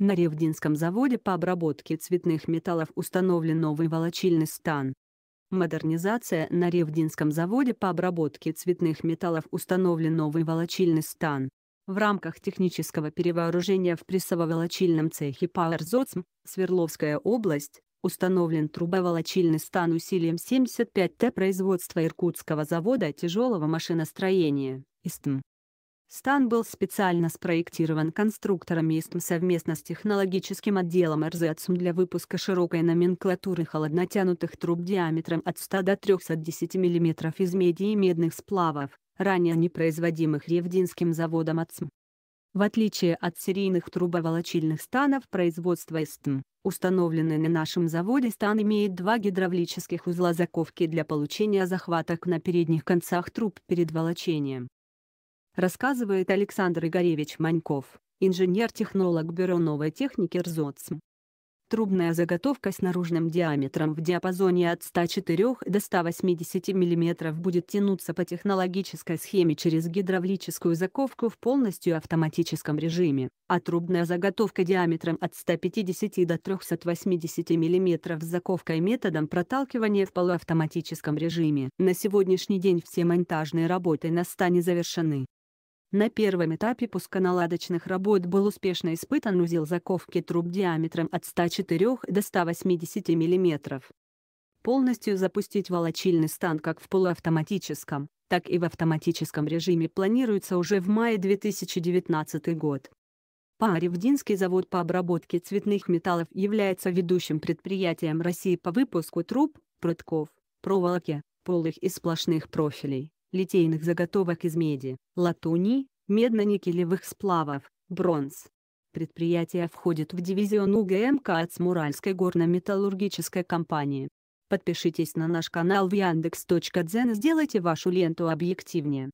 На Ревдинском заводе по обработке цветных металлов установлен новый волочильный стан. Модернизация на Ревдинском заводе по обработке цветных металлов установлен новый волочильный стан. В рамках технического перевооружения в прессово-волочильном цехе Пауэрзоцм, Свердловская область, установлен трубоволочильный стан усилием 75Т производства Иркутского завода тяжелого машиностроения, ИСТМ. Стан был специально спроектирован конструкторами ИСТМ совместно с технологическим отделом РЗЦМ для выпуска широкой номенклатуры холоднотянутых труб диаметром от 100 до 310 мм из меди и медных сплавов, ранее не производимых Ревдинским заводом АЦМ. В отличие от серийных трубоволочильных станов производства ИСТМ, установленный на нашем заводе стан имеет два гидравлических узла заковки для получения захваток на передних концах труб перед волочением рассказывает Александр Игоревич Маньков, инженер-технолог Бюро новой техники РЗОЦМ. Трубная заготовка с наружным диаметром в диапазоне от 104 до 180 мм будет тянуться по технологической схеме через гидравлическую заковку в полностью автоматическом режиме, а трубная заготовка диаметром от 150 до 380 мм с заковкой методом проталкивания в полуавтоматическом режиме. На сегодняшний день все монтажные работы на стане завершены. На первом этапе пусконаладочных работ был успешно испытан узел заковки труб диаметром от 104 до 180 мм. Полностью запустить волочильный стан как в полуавтоматическом, так и в автоматическом режиме планируется уже в мае 2019 год. Пааревдинский завод по обработке цветных металлов является ведущим предприятием России по выпуску труб, прутков, проволоки, полых и сплошных профилей литейных заготовок из меди, латуни, медно-никелевых сплавов, бронз. Предприятие входит в дивизион УГМК от Смуральской горно-металлургической компании. Подпишитесь на наш канал в яндекс.Дзен и сделайте вашу ленту объективнее.